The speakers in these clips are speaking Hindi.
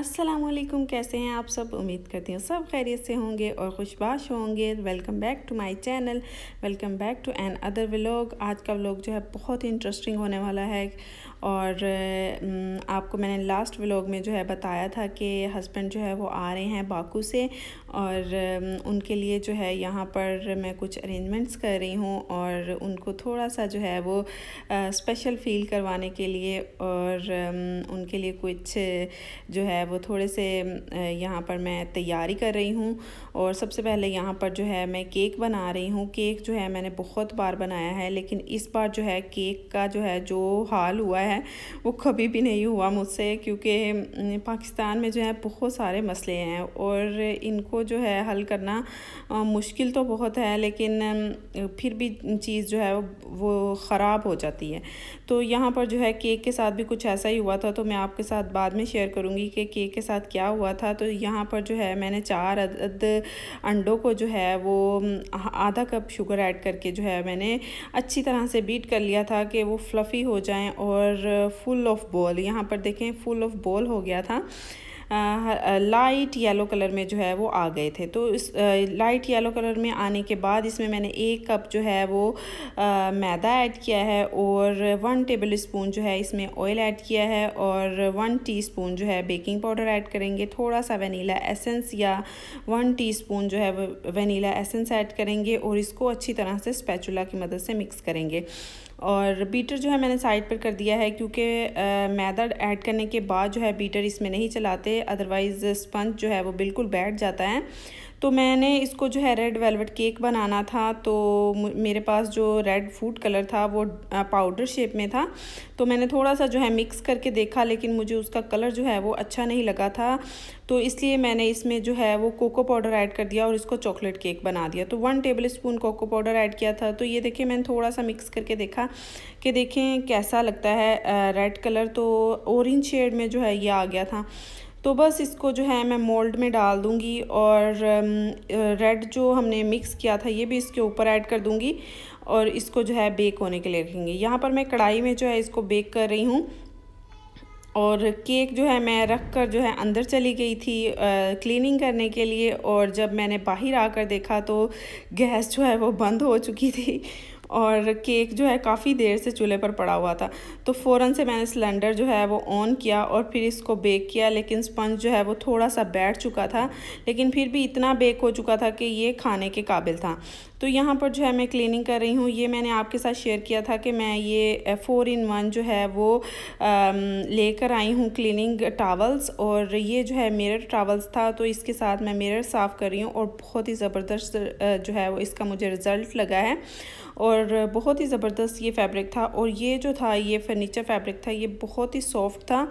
असलम कैसे हैं आप सब उम्मीद करती हूँ सब खैरियत से होंगे और खुशबाश होंगे welcome back to my channel welcome back to another vlog आज का व्लॉग जो है बहुत ही इंटरेस्टिंग होने वाला है और आपको मैंने लास्ट व्लॉग में जो है बताया था कि हस्बैंड जो है वो आ रहे हैं बाकू से और उनके लिए जो है यहाँ पर मैं कुछ अरेंजमेंट्स कर रही हूँ और उनको थोड़ा सा जो है वो स्पेशल फील करवाने के लिए और उनके लिए कुछ जो है वो थोड़े से यहाँ पर मैं तैयारी कर रही हूँ और सबसे पहले यहाँ पर जो है मैं केक बना रही हूँ केक जो है मैंने बहुत बार बनाया है लेकिन इस बार जो है केक का जो है जो हाल हुआ है है वो कभी भी नहीं हुआ मुझसे क्योंकि पाकिस्तान में जो है बहुत सारे मसले हैं और इनको जो है हल करना मुश्किल तो बहुत है लेकिन फिर भी चीज़ जो है वो ख़राब हो जाती है तो यहाँ पर जो है केक के साथ भी कुछ ऐसा ही हुआ था तो मैं आपके साथ बाद में शेयर करूँगी कि केक के साथ क्या हुआ था तो यहाँ पर जो है मैंने चार अदद अंडों को जो है वो आधा कप शुगर ऐड करके जो है मैंने अच्छी तरह से बीट कर लिया था कि वो फ्लफ़ी हो जाएं और फुल ऑफ बॉल यहाँ पर देखें फुल ऑफ बॉल हो गया था लाइट येलो कलर में जो है वो आ गए थे तो इस लाइट येलो कलर में आने के बाद इसमें मैंने एक कप जो है वो आ, मैदा ऐड किया है और वन टेबल स्पून जो है इसमें ऑयल ऐड किया है और वन टीस्पून जो है बेकिंग पाउडर ऐड करेंगे थोड़ा सा वनीला एसेंस या वन टीस्पून जो है वनीला एसेंस ऐड करेंगे और इसको अच्छी तरह से स्पैचुला की मदद से मिक्स करेंगे और बीटर जो है मैंने साइड पर कर दिया है क्योंकि मैदा ऐड करने के बाद जो है बीटर इसमें नहीं चलाते अदरवाइज़ स्पंज जो है वो बिल्कुल बैठ जाता है तो मैंने इसको जो है रेड वेलवेट केक बनाना था तो मेरे पास जो रेड फूड कलर था वो पाउडर शेप में था तो मैंने थोड़ा सा जो है मिक्स करके देखा लेकिन मुझे उसका कलर जो है वो अच्छा नहीं लगा था तो इसलिए मैंने इसमें जो है वो कोको पाउडर ऐड कर दिया और इसको चॉकलेट केक बना दिया तो one tablespoon cocoa powder add किया था तो ये देखिए मैंने थोड़ा सा मिक्स करके देखा कि देखें कैसा लगता है रेड कलर तो ऑरेंज शेड में जो है ये आ गया था तो बस इसको जो है मैं मोल्ड में डाल दूँगी और रेड um, जो हमने मिक्स किया था ये भी इसके ऊपर ऐड कर दूँगी और इसको जो है बेक होने के लिए रखेंगे यहाँ पर मैं कढ़ाई में जो है इसको बेक कर रही हूँ और केक जो है मैं रख कर जो है अंदर चली गई थी आ, क्लीनिंग करने के लिए और जब मैंने बाहर आकर देखा तो गैस जो है वो बंद हो चुकी थी और केक जो है काफ़ी देर से चूल्हे पर पड़ा हुआ था तो फ़ौर से मैंने सिलेंडर जो है वो ऑन किया और फिर इसको बेक किया लेकिन स्पंज जो है वो थोड़ा सा बैठ चुका था लेकिन फिर भी इतना बेक हो चुका था कि ये खाने के काबिल था तो यहाँ पर जो है मैं क्लीनिंग कर रही हूँ ये मैंने आपके साथ शेयर किया था कि मैं ये फ़ोर इन वन जो है वो लेकर आई हूँ क्लीनिंग टावल्स और ये जो है मिरर टावल्स था तो इसके साथ मैं मिरर साफ़ कर रही हूँ और बहुत ही ज़बरदस्त जो है वो इसका मुझे रिज़ल्ट लगा है और बहुत ही ज़बरदस्त ये फैब्रिक था और ये जो था ये फर्नीचर फैब्रिक था ये बहुत ही सॉफ्ट था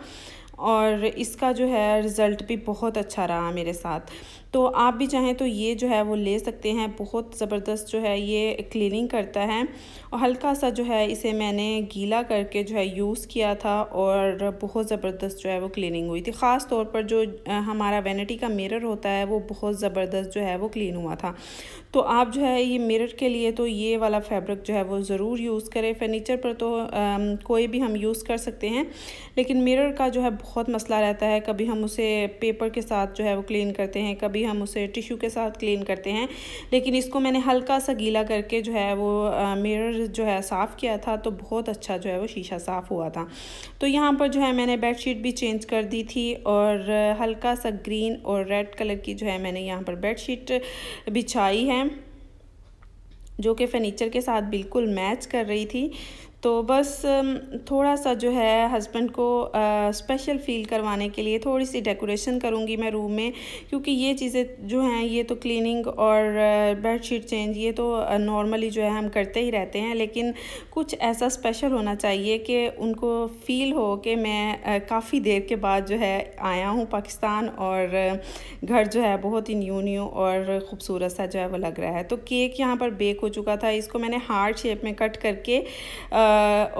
और इसका जो है रिज़ल्ट भी बहुत अच्छा रहा मेरे साथ तो आप भी चाहें तो ये जो है वो ले सकते हैं बहुत ज़बरदस्त जो है ये क्लीनिंग करता है और हल्का सा जो है इसे मैंने गीला करके जो है यूज़ किया था और बहुत ज़बरदस्त जो है वो क्लीनिंग हुई थी ख़ास तौर पर जो हमारा वेनिटी का मिरर होता है वो बहुत ज़बरदस्त जो है वो क्लीन हुआ था तो आप जो है ये मिरर के लिए तो ये वाला फैब्रिक जो है वो ज़रूर यूज़ करें फर्नीचर पर तो आ, कोई भी हम यूज़ कर सकते हैं लेकिन मिरर का जो है बहुत मसला रहता है कभी हम उसे पेपर के साथ जो है वो क्लीन करते हैं कभी अभी हम उसे टिश्यू के साथ क्लीन करते हैं लेकिन इसको मैंने हल्का सा गीला करके जो है वो मिरर जो है साफ़ किया था तो बहुत अच्छा जो है वो शीशा साफ़ हुआ था तो यहाँ पर जो है मैंने बेडशीट भी चेंज कर दी थी और हल्का सा ग्रीन और रेड कलर की जो है मैंने यहाँ पर बेडशीट बिछाई है जो कि फर्नीचर के साथ बिल्कुल मैच कर रही थी तो बस थोड़ा सा जो है हस्बैंड को आ, स्पेशल फील करवाने के लिए थोड़ी सी डेकोरेशन करूँगी मैं रूम में क्योंकि ये चीज़ें जो हैं ये तो क्लीनिंग और बेडशीट चेंज ये तो नॉर्मली जो है हम करते ही रहते हैं लेकिन कुछ ऐसा स्पेशल होना चाहिए कि उनको फील हो कि मैं काफ़ी देर के बाद जो है आया हूँ पाकिस्तान और घर जो है बहुत ही न्यू न्यू और ख़ूबसूरत सा जो है वो लग रहा है तो केक यहाँ पर बेक हो चुका था इसको मैंने हार्ड शेप में कट करके आ,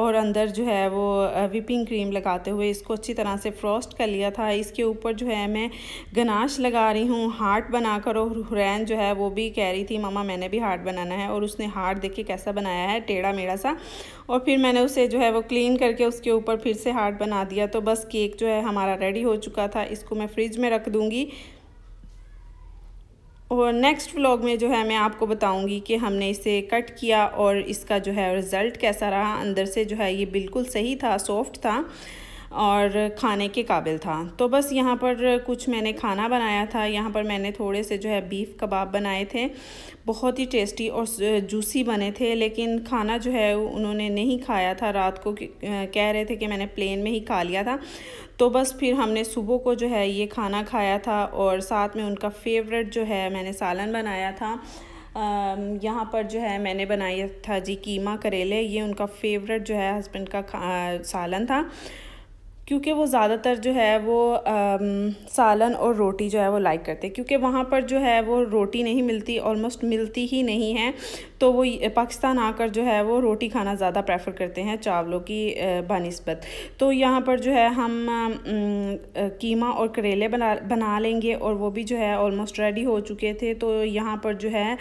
और अंदर जो है वो विपिंग क्रीम लगाते हुए इसको अच्छी तरह से फ्रॉस्ट कर लिया था इसके ऊपर जो है मैं गनाश लगा रही हूँ हार्ट बनाकर और हुरैन जो है वो भी कह रही थी मामा मैंने भी हार्ट बनाना है और उसने हार्ट के कैसा बनाया है टेढ़ा मेढ़ा सा और फिर मैंने उसे जो है वो क्लीन करके उसके ऊपर फिर से हार्ट बना दिया तो बस केक जो है हमारा रेडी हो चुका था इसको मैं फ्रिज में रख दूँगी और नेक्स्ट व्लॉग में जो है मैं आपको बताऊंगी कि हमने इसे कट किया और इसका जो है रिज़ल्ट कैसा रहा अंदर से जो है ये बिल्कुल सही था सॉफ्ट था और खाने के काबिल था तो बस यहाँ पर कुछ मैंने खाना बनाया था यहाँ पर मैंने थोड़े से जो है बीफ कबाब बनाए थे बहुत ही टेस्टी और जूसी बने थे लेकिन खाना जो है उन्होंने नहीं खाया था रात को कह रहे थे कि मैंने प्लेन में ही खा लिया था तो बस फिर हमने सुबह को जो है ये खाना खाया था और साथ में उनका फेवरेट जो है मैंने सालन बनाया था यहाँ पर जो है मैंने बनाया था जी कीमा करेले ये उनका फेवरेट जो है हस्बैंड का सालन था क्योंकि वो ज़्यादातर जो है वो आ, सालन और रोटी जो है वो लाइक करते हैं क्योंकि वहाँ पर जो है वो रोटी नहीं मिलती ऑलमोस्ट मिलती ही नहीं है तो वो पाकिस्तान आकर जो है वो रोटी खाना ज़्यादा प्रेफर करते हैं चावलों की बनस्बत तो यहाँ पर जो है हम कीमा और करेले बना बना लेंगे और वो भी जो है ऑलमोस्ट रेडी हो चुके थे तो यहाँ पर जो है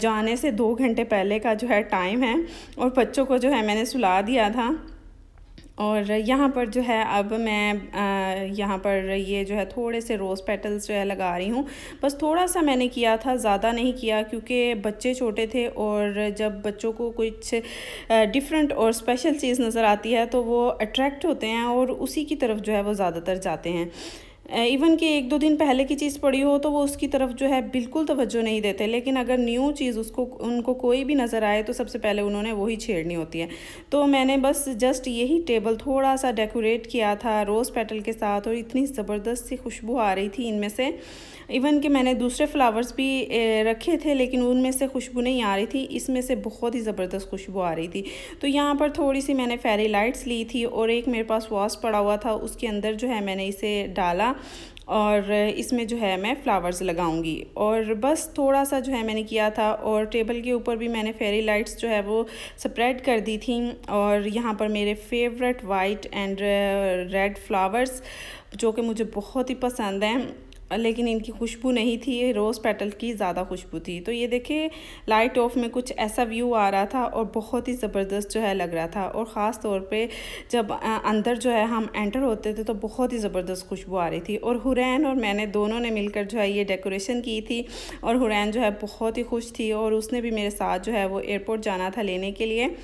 जाने से दो घंटे पहले का जो है टाइम है और बच्चों को जो है मैंने सुला दिया था और यहाँ पर जो है अब मैं यहाँ पर ये जो है थोड़े से रोज़ पेटल्स जो है लगा रही हूँ बस थोड़ा सा मैंने किया था ज़्यादा नहीं किया क्योंकि बच्चे छोटे थे और जब बच्चों को कुछ डिफरेंट और स्पेशल चीज़ नज़र आती है तो वो अट्रैक्ट होते हैं और उसी की तरफ जो है वो ज़्यादातर जाते हैं इवन कि एक दो दिन पहले की चीज़ पड़ी हो तो वो उसकी तरफ जो है बिल्कुल तवज्जो नहीं देते लेकिन अगर न्यू चीज़ उसको उनको कोई भी नज़र आए तो सबसे पहले उन्होंने वही छेड़नी होती है तो मैंने बस जस्ट यही टेबल थोड़ा सा डेकोरेट किया था रोज़ पेटल के साथ और इतनी ज़बरदस्त सी खुशबू आ रही थी इनमें से इवन कि मैंने दूसरे फ्लावर्स भी रखे थे लेकिन उनमें से खुशबू नहीं आ रही थी इसमें से बहुत ही ज़बरदस्त खुशबू आ रही थी तो यहाँ पर थोड़ी सी मैंने फेरी लाइट्स ली थी और एक मेरे पास वॉश पड़ा हुआ था उसके अंदर जो है मैंने इसे डाला और इसमें जो है मैं फ़्लावर्स लगाऊंगी और बस थोड़ा सा जो है मैंने किया था और टेबल के ऊपर भी मैंने फेरी लाइट्स जो है वो स्प्रेड कर दी थी और यहाँ पर मेरे favourite white and red flowers जो कि मुझे बहुत ही पसंद हैं लेकिन इनकी खुशबू नहीं थी ये रोज़ पेटल की ज़्यादा खुशबू थी तो ये देखिए लाइट ऑफ में कुछ ऐसा व्यू आ रहा था और बहुत ही ज़बरदस्त जो है लग रहा था और ख़ास तौर पे जब अंदर जो है हम एंटर होते थे तो बहुत ही ज़बरदस्त खुशबू आ रही थी और हुरैन और मैंने दोनों ने मिलकर जो है ये डेकोरेशन की थी और हुरैन जो है बहुत ही खुश थी और उसने भी मेरे साथ जो है वो एयरपोर्ट जाना था लेने के लिए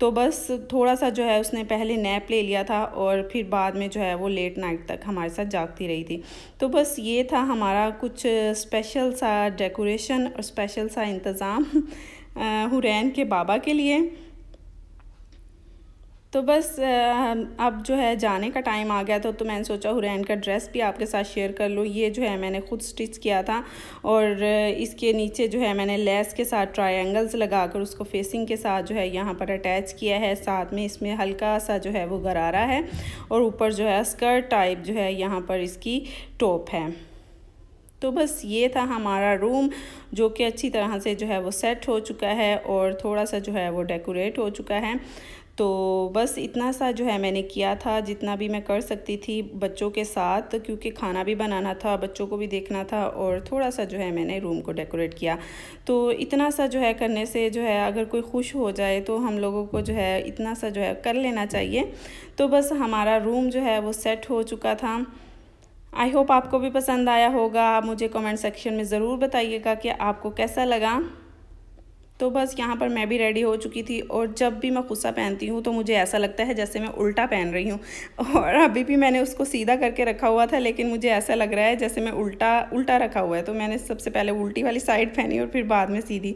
तो बस थोड़ा सा जो है उसने पहले नैप ले लिया था और फिर बाद में जो है वो लेट नाइट तक हमारे साथ जागती रही थी तो बस ये था हमारा कुछ स्पेशल सा डेकोरेशन और स्पेशल सा इंतज़ाम हुरैन के बाबा के लिए तो बस अब जो है जाने का टाइम आ गया था तो मैंने सोचा हुरैन का ड्रेस भी आपके साथ शेयर कर लूँ ये जो है मैंने ख़ुद स्टिच किया था और इसके नीचे जो है मैंने लेस के साथ ट्रायंगल्स लगाकर उसको फेसिंग के साथ जो है यहाँ पर अटैच किया है साथ में इसमें हल्का सा जो है वो गरारा है और ऊपर जो है स्कर्ट टाइप जो है यहाँ पर इसकी टॉप है तो बस ये था हमारा रूम जो कि अच्छी तरह से जो है वो सेट हो चुका है और थोड़ा सा जो है वो डेकोरेट हो चुका है तो बस इतना सा जो है मैंने किया था जितना भी मैं कर सकती थी बच्चों के साथ क्योंकि खाना भी बनाना था बच्चों को भी देखना था और थोड़ा सा जो है मैंने रूम को डेकोरेट किया तो इतना सा जो है करने से जो है अगर कोई खुश हो जाए तो हम लोगों को जो है इतना सा जो है कर लेना चाहिए तो बस हमारा रूम जो है वो सेट हो चुका था आई होप आपको भी पसंद आया होगा आप मुझे कमेंट सेक्शन में ज़रूर बताइएगा कि आपको कैसा लगा तो बस यहाँ पर मैं भी रेडी हो चुकी थी और जब भी मैं गु़स्सा पहनती हूँ तो मुझे ऐसा लगता है जैसे मैं उल्टा पहन रही हूँ और अभी भी मैंने उसको सीधा करके रखा हुआ था लेकिन मुझे ऐसा लग रहा है जैसे मैं उल्टा उल्टा रखा हुआ है तो मैंने सबसे पहले उल्टी वाली साइड पहनी और फिर बाद में सीधी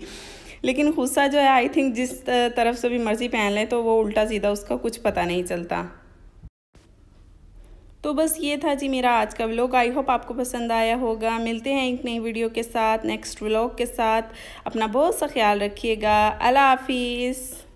लेकिन गु़स्सा जो है आई थिंक जिस तरफ से भी मर्ज़ी पहन लें तो वो उल्टा सीधा उसका कुछ पता नहीं चलता तो बस ये था जी मेरा आज का व्लॉग आई होप आपको पसंद आया होगा मिलते हैं एक नई वीडियो के साथ नेक्स्ट व्लॉग के साथ अपना बहुत सा ख्याल रखिएगा अल्लाह हाफिज़